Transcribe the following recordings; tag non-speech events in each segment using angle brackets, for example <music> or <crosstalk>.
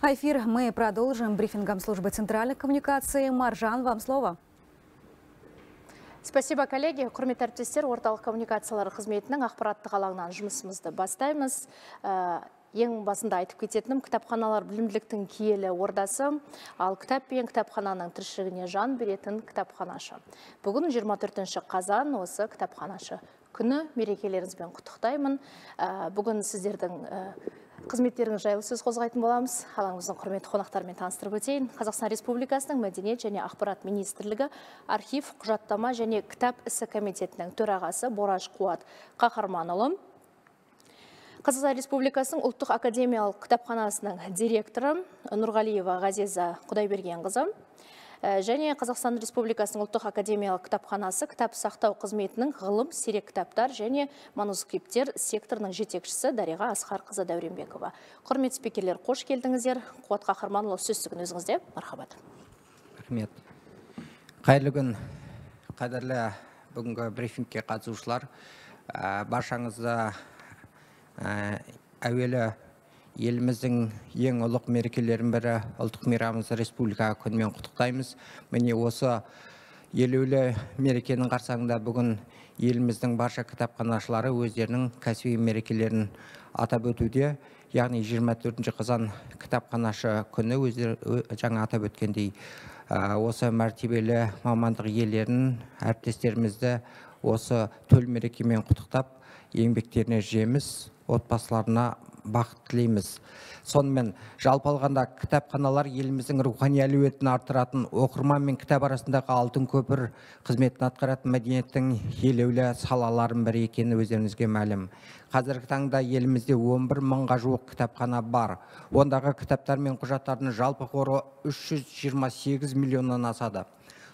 А эфир мы продолжим брифингом службы центральных коммуникации. Маржан, вам слово. Спасибо, коллеги. құрметті әріптестер, орталық коммуникациялар қызметінің ақпараттық алаңнан жұмысымызды бастаймыз. Э, ең басында айтып кететінім, кітапханалар білімділіктің киелі ордасы, ал кітап пен кітапхананың тіршілігіне жан беретін кітапханашы. Бүгін 24 қазан осы кітапханашы күні мерекелеріңізбен құттықтаймын. Э, бүгін сіздердің э, қызметтеріңіз жайлы сөз қозғайтын боламыз алаңымыздың құрметті қонақтарымен таныстырып өтейін қазақстан республикасының мәдениет және ақпарат министрлігі архив құжаттама және кітап ісі комитетінің төрағасы бораш қуат қаһарманұлы қазақстан республикасының ұлттық академиялық кітапханасының директоры нұрғалиева ғазиза құдайбергенқызы Э, және Қазақстан Республикасының ұлттық академиялық кітапханасы кітап сақтау қызметінің ғылым, сирек кітаптар және манускриптер секторының жетекшісі Дариға Асқарқызы Дәуренбекова. Құрметті спикерлер, қош келдіңіздер. Қуат Қаһарманұлы сөздігін өзіңізде. Мархабат. Рахмет. Қайырлы күн, қадірлі бүгінгі брифингке қатысушылар. Э, баршаңызды э, әуелі еліміздің ең ұлық мерекелерінің бірі ұлттық мейрамымыз республика күнімен құттықтаймыз міне осы елеулі мерекенің қарсаңында бүгін еліміздің барша кітапханашылары өздерінің кәсіби мерекелерін атап өтуде яғни 24 қазан кітапханашы күні өздері жаңа атап өткендей осы мәртебелі мамандық иелерін әріптестерімізді осы төл мерекемен құттықтап еңбектеріне жеміс отбасыларына бақыт тілейміз сонымен жалпы алғанда кітапханалар еліміздің рухани әлеуетін арттыратын оқырман мен кітап арасындағы алтын көпір қызметін атқаратын мәдениеттің елеулі салаларының бірі екені өздеріңізге мәлім қазіргі таңда елімізде 11 мыңға жуық кітапхана бар ондағы кітаптар мен құжаттардың жалпы қоры 328 миллионнан асады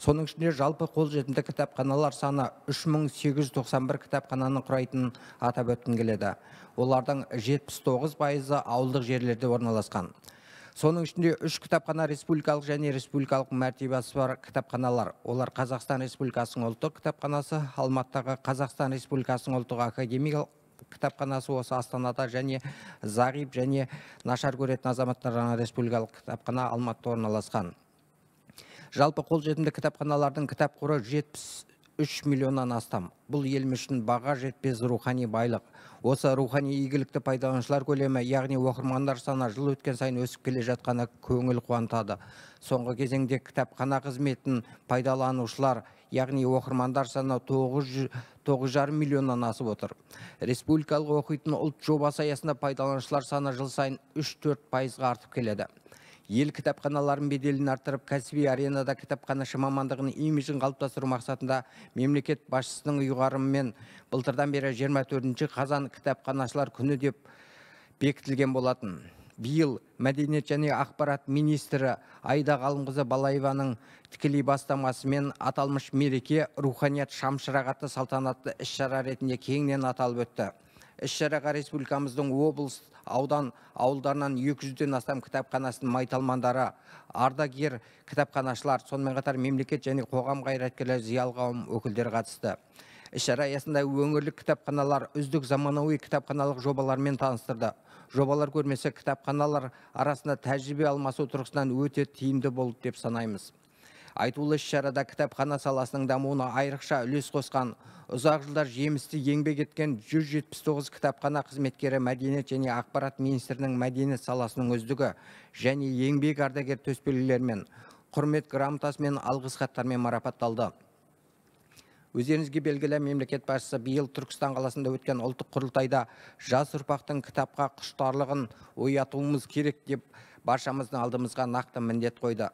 соның ішінде жалпы қолжетімді кітапханалар саны 3891 кітапхананы құрайтынын атап өткім келеді олардың 79 пайызы ауылдық жерлерде орналасқан соның ішінде үш кітапхана республикалық және республикалық мәртебесі бар кітапханалар олар қазақстан республикасының ұлттық кітапханасы алматыдағы қазақстан республикасының ұлттық академиялық кітапханасы осы астанада және зағип және нашар көретін азаматтар республикалық кітапхана алматыда орналасқан жалпы қолжетімді кітапханалардың кітап қоры жетпіс үш миллионнан астам бұл еліміз үшін баға жетпес рухани байлық осы рухани игілікті пайдаланушылар көлемі яғни оқырмандар саны жыл өткен сайын өсіп келе жатқаны көңіл қуантады соңғы кезеңде кітапхана қызметін пайдаланушылар яғни оқырмандар саны тоғыз жарым миллионнан асып отыр республикалық оқитын ұлт жобасы аясында пайдаланушылар саны жыл сайын үш төрт пайызға артып келеді ел кітапханаларын беделін арттырып кәсіби аренада кітапханашы мамандығының имиджін қалыптастыру мақсатында мемлекет басшысының ұйғарымымен былтырдан бері 24 қазан кітапханашылар күні деп бекітілген болатын биыл мәдениет және ақпарат министрі айда ғалымқызы балаеваның тікелей бастамасымен аталмыш мереке руханият Шамшырағаты атты салтанатты іс шара ретінде кеңінен аталып өтті іс шараға республикамыздың облыс аудан ауылдарынан 200-ден астам кітапханасының майталмандары ардагер кітапханашылар сонымен қатар мемлекет және қоғам қайраткерлері зиялы қауым өкілдері қатысты іс шара аясында өңірлік кітапханалар үздік заманауи кітапханалық жобалармен таныстырды жобалар көрмесі кітапханалар арасында тәжірибе алмасу тұрғысынан өте тиімді болды деп санаймыз айтулы іс шарада кітапхана саласының дамуына айрықша үлес қосқан ұзақ жылдар жемісті еңбек еткен 179 кітапхана қызметкері мәдениет және ақпарат министрінің мәдениет саласының өздігі және еңбек ардагер төсбелгілерімен құрмет грамотасымен алғыс хаттармен марапатталды өздеріңізге белгілі мемлекет басшысы биыл түркістан қаласында өткен ұлттық құрылтайда жас ұрпақтың кітапқа құштарлығын оятуымыз керек деп баршамыздың алдымызға нақты міндет қойды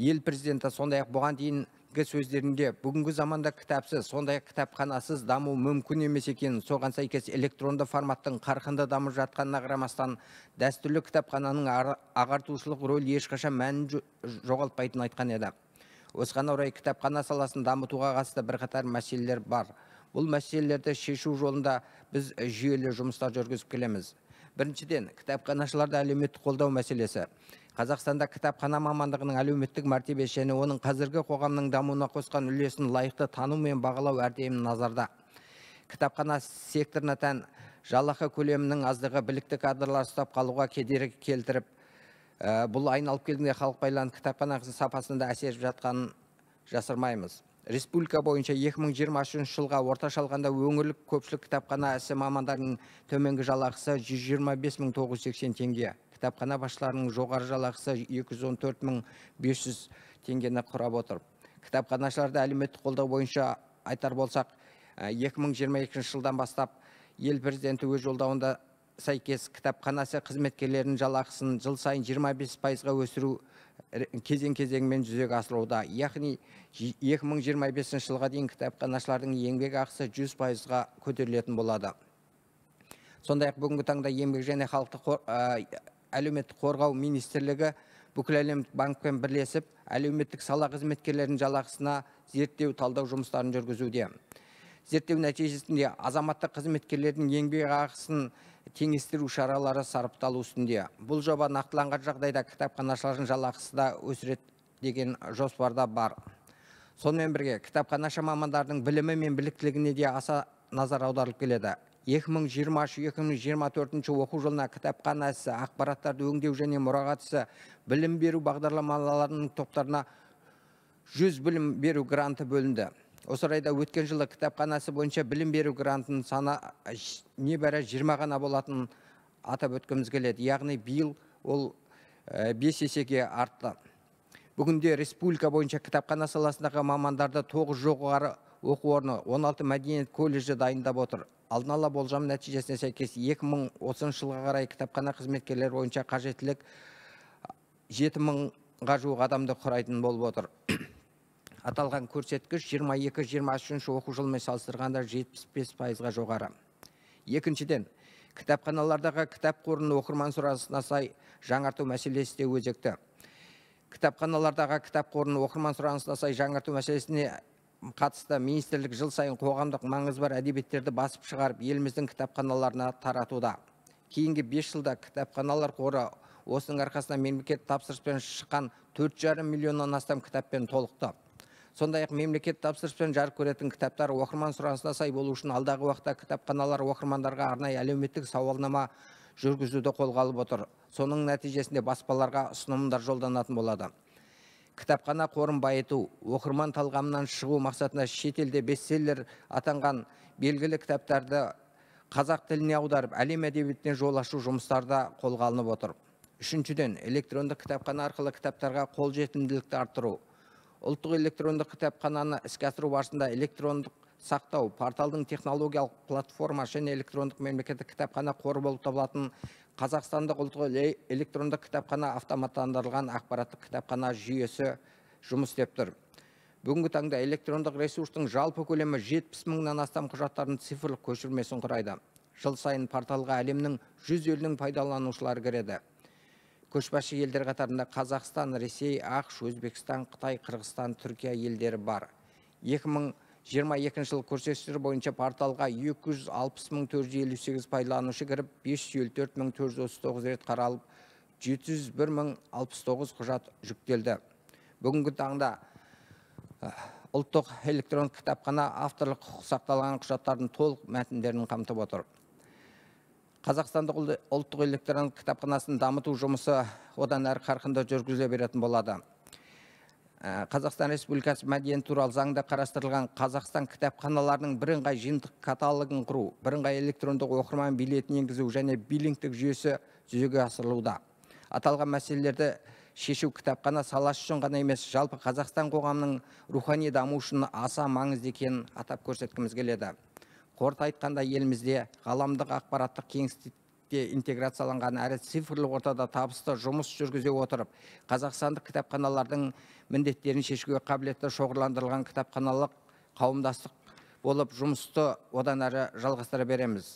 ел президенті сондай ақ бұған дейінгі сөздерінде бүгінгі заманда кітапсыз сондай ақ кітапханасыз даму мүмкін емес екенін соған сәйкес электронды форматтың қарқынды дамып жатқанына қарамастан дәстүрлі кітапхананың ағартушылық рөлі ешқашан мәнін жоғалтпайтынын айтқан еді осыған орай кітапхана саласын дамытуға қатысты бірқатар мәселелер бар бұл мәселелерді шешу жолында біз жүйелі жұмыстар жүргізіп келеміз біріншіден кітапханашыларды әлеуметтік қолдау мәселесі қазақстанда кітапхана мамандығының әлеуметтік мәртебесі және оның қазіргі қоғамның дамуына қосқан үлесін лайықты тану мен бағалау әрдайым назарда кітапхана секторына тән жалақы көлемінің аздығы білікті кадрлар ұстап қалуға кедергі келтіріп ә, бұл айналып келгенде халық байланыс кітапхана сапасында әсер жатқанын жасырмаймыз республика бойынша 2023 жылға орташа алғанда өңірлік көпшілік кітапхана ісі мамандарының төменгі жалақысы 125 980 теңге кітапхана басшыларының жоғары жалақысы 214 мың 500 теңгені құрап отыр кітапханашыларды әлеуметтік қолдау бойынша айтар болсақ 2022 ә, жылдан бастап ел президенті өз жолдауында сәйкес кітапханасы қызметкерлерінің жалақысын жыл сайын 25 пайызға өсіру кезең кезеңмен жүзеге асырылуда яғни 2025 жылға дейін кітапханашылардың еңбек ақысы 100 пайызға көтерілетін болады сондай ақ бүгінгі таңда еңбек және халықты ә, әлеуметтік қорғау министрлігі әлемдік банкпен бірлесіп әлеуметтік сала қызметкерлерінің жалақысына зерттеу талдау жұмыстарын жүргізуде зерттеу нәтижесінде азаматтық қызметкерлердің еңбекақысын теңестіру шаралары сарапталу үстінде бұл жоба нақтыланған жағдайда кітапханашылардың жалақысы да өсіреді деген жоспарда бар сонымен бірге кітапханашы мамандардың білімі мен біліктілігіне де аса назар аударылып келеді 2023-2024 оқу жылына қанасы, ақпараттарды өңдеу және мұрағатысы білім беру бағдарламаларының топтарына 100 білім беру гранты бөлінді осы орайда өткен жылы кітапханасы бойынша білім беру грантының саны небәрі 20 ғана болатын атап өткіміз келеді яғни биыл ол ә, бес есеге артты бүгінде республика бойынша кітапхана саласындағы мамандарды тоғыз жоғары оқу орны 16 мәдениет колледжі дайындап отыр алдын ала болжам нәтижесіне сәйкес 2030 жылға қарай кітапхана қызметкерлері бойынша қажеттілік 7 мыңға жуық адамды құрайтын болып отыр <coughs> аталған көрсеткіш 22-23 оқу жылымен салыстырғанда 75 пайызға жоғары екіншіден кітапханалардағы кітап қорын оқырман сұранысына сай жаңарту мәселесі де өзекті кітапханалардағы кітап қорын оқырман сұранысына сай жаңарту мәселесіне қатысты министрлік жыл сайын қоғамдық маңыз бар әдебиеттерді басып шығарып еліміздің кітапханаларына таратуда кейінгі бес жылда кітапханалар қоры осының арқасында мемлекет тапсырыспен шыққан төрт жарым миллионнан астам кітаппен толықты сондай ақ мемлекет тапсырыспен жарық көретін кітаптар оқырман сұранысына сай болу үшін алдағы уақытта кітапханалар оқырмандарға арнайы әлеуметтік сауалнама жүргізуді қолға алып отыр соның нәтижесінде баспаларға ұсынымдар жолданатын болады кітапхана қорын байыту оқырман талғамынан шығу мақсатында шетелде бестселлер атанған белгілі кітаптарды қазақ тіліне аударып әлем әдебиетіне жол ашу жұмыстары қолға алынып отыр үшіншіден электрондық кітапхана арқылы кітаптарға қолжетімділікті арттыру ұлттық электрондық кітапхананы іске асыру барысында электрондық сақтау порталдың технологиялық платформа және электрондық мемлекеттік кітапхана қоры болып табылатын қазақстандық ұлттық электрондық кітапхана автоматтандырылған ақпараттық кітапхана жүйесі жұмыс істеп тұр бүгінгі таңда электрондық ресурстың жалпы көлемі жетпіс мыңнан астам құжаттардың цифрлық көшірмесін құрайды жыл сайын порталға әлемнің жүз елінің пайдаланушылары кіреді көшбасшы елдер қатарында қазақстан ресей ақш өзбекстан қытай қырғызстан түркия елдері бар 2000 22 жыл көрсеткіштер бойынша порталға 260.458 пайдаланушы кіріп, 554.439 рет қаралып, 701.069 құжат жүктелді. Бүгінгі таңда э, ұлттық электрон кітапхана авторлық құқық сақталған құжаттардың толық мәтіндерін қамтып отыр. Қазақстандық ұлттық электрон кітапханасын дамыту жұмысы одан әрі қарқынды жүргізіле беретін болады. Э, қазақстан республикасы мәдениет туралы заңда қарастырылған қазақстан кітапханаларының бірыңғай жиынтық каталогын құру бірыңғай электрондық оқырман билетін енгізу және биллингтік жүйесі жүзеге асырылуда аталған мәселелерді шешу кітапхана саласы үшін ғана емес жалпы қазақстан қоғамының рухани дамуы үшін аса маңызды екенін атап көрсеткіміз келеді қорыта айтқанда елімізде ғаламдық ақпараттық кеңістік мектепте интеграцияланған әрі цифрлық ортада табысты жұмыс жүргізе отырып қазақстандық кітапханалардың міндеттерін шешуге қабілетті шоғырландырылған кітапханалық қауымдастық болып жұмысты одан әрі жалғастыра береміз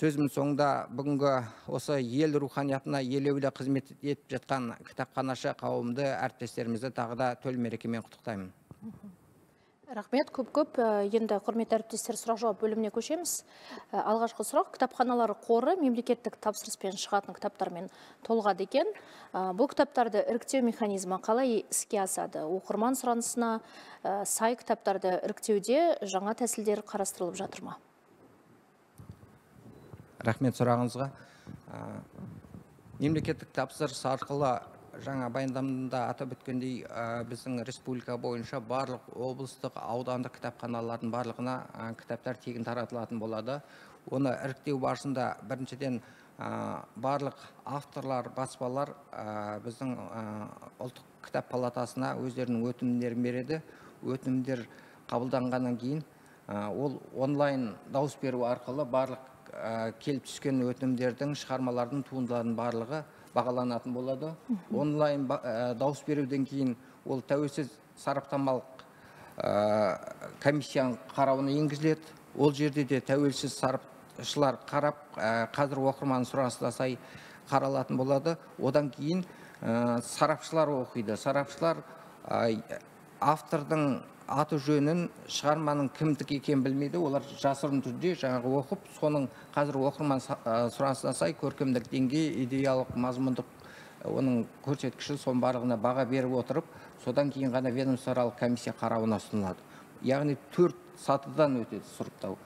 сөзімнің соңында бүгінгі осы ел руханиятына елеулі қызмет етіп жатқан кітапханашы қауымды әріптестерімізді тағы да төл мерекемен құттықтаймын рахмет көп көп э, енді құрметті әріптестер сұрақ жауап бөліміне көшеміз э, алғашқы сұрақ кітапханалар қоры мемлекеттік тапсырыспен шығатын кітаптармен толығады екен э, бұл кітаптарды іріктеу механизмі қалай іске асады оқырман сұранысына сай кітаптарды іріктеуде жаңа тәсілдер қарастырылып жатыр ма рахмет сұрағыңызға мемлекеттік тапсырыс арқылы жаңа баяндамда атап өткендей біздің республика бойынша барлық облыстық аудандық кітапханалардың барлығына кітаптар тегін таратылатын болады оны іріктеу барысында біріншіден барлық авторлар баспалар біздің ұлттық кітап палатасына өздерінің өтінімдерін береді өтінімдер қабылданғаннан кейін ол онлайн дауыс беру арқылы барлық келіп түскен өтінімдердің шығармалардың туындылардың барлығы бағаланатын болады онлайн ә, дауыс беруден кейін ол тәуелсіз сараптамалық ә, комиссияның қарауына енгізіледі ол жерде де тәуелсіз сарапшылар қарап э, қазір оқырман сұранысына сай қаралатын болады одан кейін сарапшылар оқиды сарапшылар автордың аты жөнін шығарманың кімдік екенін білмейді олар жасырын түрде жаңағы оқып соның қазір оқырман сұранысына сай көркемдік деңгей идеялық мазмұндық оның көрсеткіші соның барлығына баға беріп отырып содан кейін ғана ведомствоаралық комиссия қарауына ұсынылады яғни төрт сатыдан өтеді сұрыптау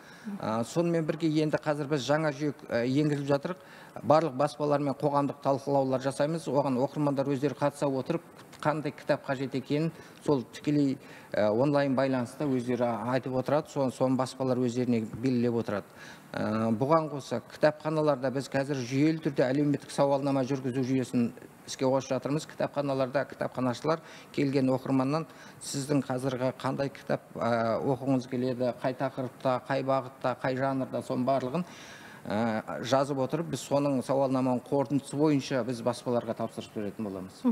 сонымен бірге енді қазір біз жаңа жүйе енгізіп жатырық барлық баспалармен қоғамдық талқылаулар жасаймыз оған оқырмандар өздері қатыса отырып қандай кітап қажет екенін сол тікелей онлайн байланыста өздері айтып отырады соны баспалар өздеріне белгілеп отырады ә, бұған қоса кітапханаларда біз қазір жүйелі түрде әлеуметтік сауалнама жүргізу жүйесін іске қосып жатырмыз кітапханаларда кітапханашылар келген оқырманнан сіздің қазіргі қандай кітап ә, оқығыңыз келеді келеді қай тақырыпта қай бағытта қай жанрда соның барлығын ә, жазып отырып біз соның сауалнаманың қорытындысы бойынша біз баспаларға тапсырыс беретін боламыз